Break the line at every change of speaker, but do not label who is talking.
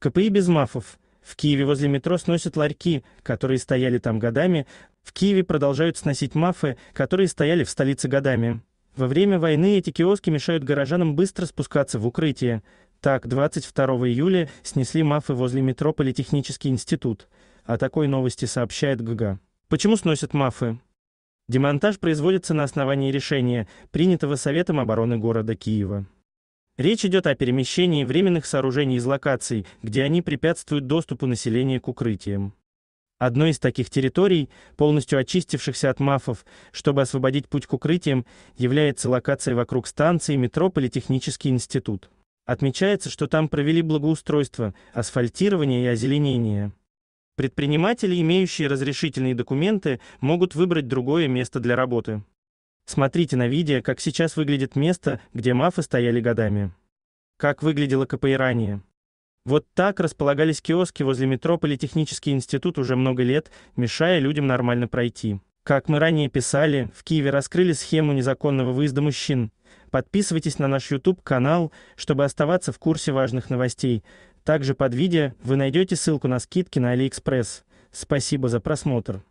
КПИ мафов. В Киеве возле метро сносят ларьки, которые стояли там годами. В Киеве продолжают сносить мафы, которые стояли в столице годами. Во время войны эти киоски мешают горожанам быстро спускаться в укрытие. Так, 22 июля снесли мафы возле метро Политехнический институт. О такой новости сообщает ГГ. Почему сносят мафы? Демонтаж производится на основании решения, принятого Советом обороны города Киева. Речь идет о перемещении временных сооружений из локаций, где они препятствуют доступу населения к укрытиям. Одной из таких территорий, полностью очистившихся от мафов, чтобы освободить путь к укрытиям, является локация вокруг станции метро Политехнический институт. Отмечается, что там провели благоустройство, асфальтирование и озеленение. Предприниматели, имеющие разрешительные документы, могут выбрать другое место для работы. Смотрите на видео, как сейчас выглядит место, где мафы стояли годами. Как выглядело КПИ ранее. Вот так располагались киоски возле метро Политехнический институт уже много лет, мешая людям нормально пройти. Как мы ранее писали, в Киеве раскрыли схему незаконного выезда мужчин. Подписывайтесь на наш YouTube-канал, чтобы оставаться в курсе важных новостей. Также под видео вы найдете ссылку на скидки на AliExpress. Спасибо за просмотр.